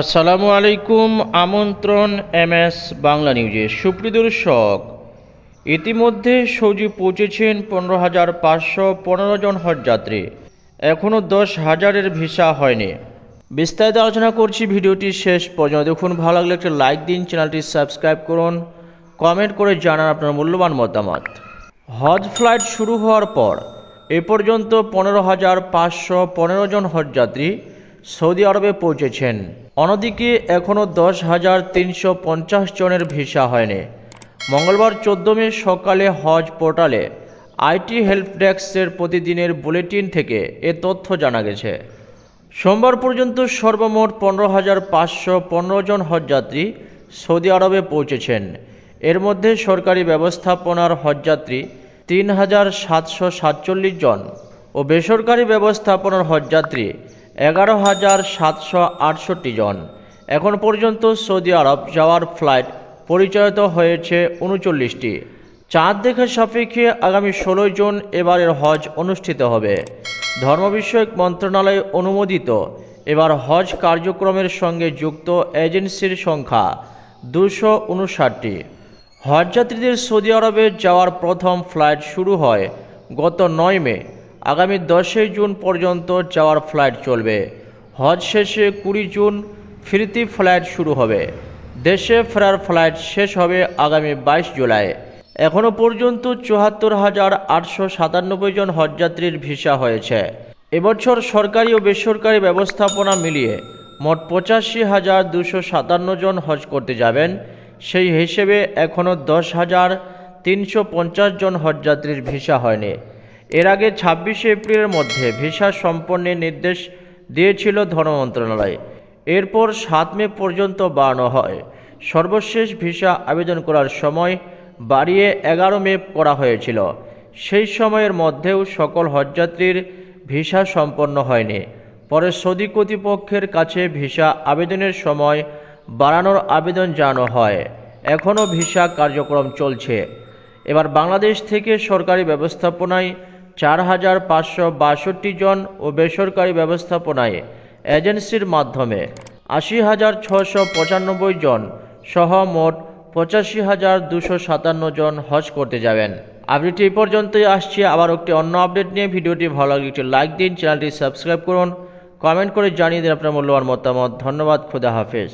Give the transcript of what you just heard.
আসসালামু আলাইকুম আমন্ত্রণ এম এস বাংলা নিউজে সুপ্রিয় দর্শক ইতিমধ্যে সৌজি পৌঁছেছেন পনেরো হাজার পাঁচশো পনেরো জন হজযাত্রী এখনও দশ হাজারের ভিসা হয়নি বিস্তারিত আলোচনা করছি ভিডিওটি শেষ পর্যন্ত দেখুন ভালো লাগলে একটা লাইক দিন চ্যানেলটি সাবস্ক্রাইব করুন কমেন্ট করে জানান আপনার মূল্যবান মতামত হজ ফ্লাইট শুরু হওয়ার পর এ পর্যন্ত পনেরো হাজার পাঁচশো পনেরো জন হজযাত্রী সৌদি আরবে পৌঁছেছেন অন্যদিকে এখনও দশ হাজার তিনশো পঞ্চাশ জনের ভিসা হয়নি মঙ্গলবার চোদ্দ মে সকালে হজ পোর্টালে আইটি হেল্প ডেস্কের প্রতিদিনের বুলেটিন থেকে এ তথ্য জানা গেছে সোমবার পর্যন্ত সর্বমোট পনেরো হাজার পাঁচশো পনেরো জন হজযাত্রী সৌদি আরবে পৌঁছেছেন এর মধ্যে সরকারি ব্যবস্থাপনার হজযাত্রী তিন হাজার সাতশো সাতচল্লিশ জন ও বেসরকারি ব্যবস্থাপনার হজযাত্রী এগারো হাজার সাতশো আটষট্টি জন এখন পর্যন্ত সৌদি আরব যাওয়ার ফ্লাইট পরিচালিত হয়েছে উনচল্লিশটি চাঁদ দেখার সাপেক্ষে আগামী ষোলোই জুন এবারের হজ অনুষ্ঠিত হবে ধর্মবিষয়ক মন্ত্রণালয় অনুমোদিত এবার হজ কার্যক্রমের সঙ্গে যুক্ত এজেন্সির সংখ্যা দুশো উনষাটটি হজযাত্রীদের সৌদি আরবে যাওয়ার প্রথম ফ্লাইট শুরু হয় গত নয় মে আগামী দশই জুন পর্যন্ত যাওয়ার ফ্লাইট চলবে হজ শেষে কুড়ি জুন ফিরতি ফ্লাইট শুরু হবে দেশে ফেরার ফ্লাইট শেষ হবে আগামী বাইশ জুলাই এখনও পর্যন্ত চুয়াত্তর হাজার আটশো সাতানব্বই জন হজযাত্রীর ভিসা হয়েছে এবছর সরকারি ও বেসরকারি ব্যবস্থাপনা মিলিয়ে মোট পঁচাশি হাজার দুশো সাতান্ন জন হজ করতে যাবেন সেই হিসেবে এখনও দশ হাজার তিনশো পঞ্চাশ জন হজযাত্রীর ভিসা হয়নি এর আগে ছাব্বিশে এপ্রিলের মধ্যে ভিসা সম্পন্নের নির্দেশ দিয়েছিল ধর্ম মন্ত্রণালয় এরপর সাত মে পর্যন্ত বাড়ানো হয় সর্বশেষ ভিসা আবেদন করার সময় বাড়িয়ে এগারো মে করা হয়েছিল সেই সময়ের মধ্যেও সকল হজযাত্রীর ভিসা সম্পন্ন হয়নি পরে সৌদি কর্তৃপক্ষের কাছে ভিসা আবেদনের সময় বাড়ানোর আবেদন জানানো হয় এখনও ভিসা কার্যক্রম চলছে এবার বাংলাদেশ থেকে সরকারি ব্যবস্থাপনায় চার হাজার পাঁচশো বাষট্টি জন ও বেসরকারি ব্যবস্থাপনায় এজেন্সির মাধ্যমে আশি হাজার ছশো পঁচানব্বই জন সহ মোট পঁচাশি হাজার দুশো সাতান্ন জন হজ করতে যাবেন আপডেটটি এই পর্যন্তই আসছি আবার একটি অন্য আপডেট নিয়ে ভিডিওটি ভালো লাগলে একটি লাইক দিন চ্যানেলটি সাবস্ক্রাইব করুন কমেন্ট করে জানিয়ে দিন আপনার মূল্যবান মতামত ধন্যবাদ খুদা হাফেজ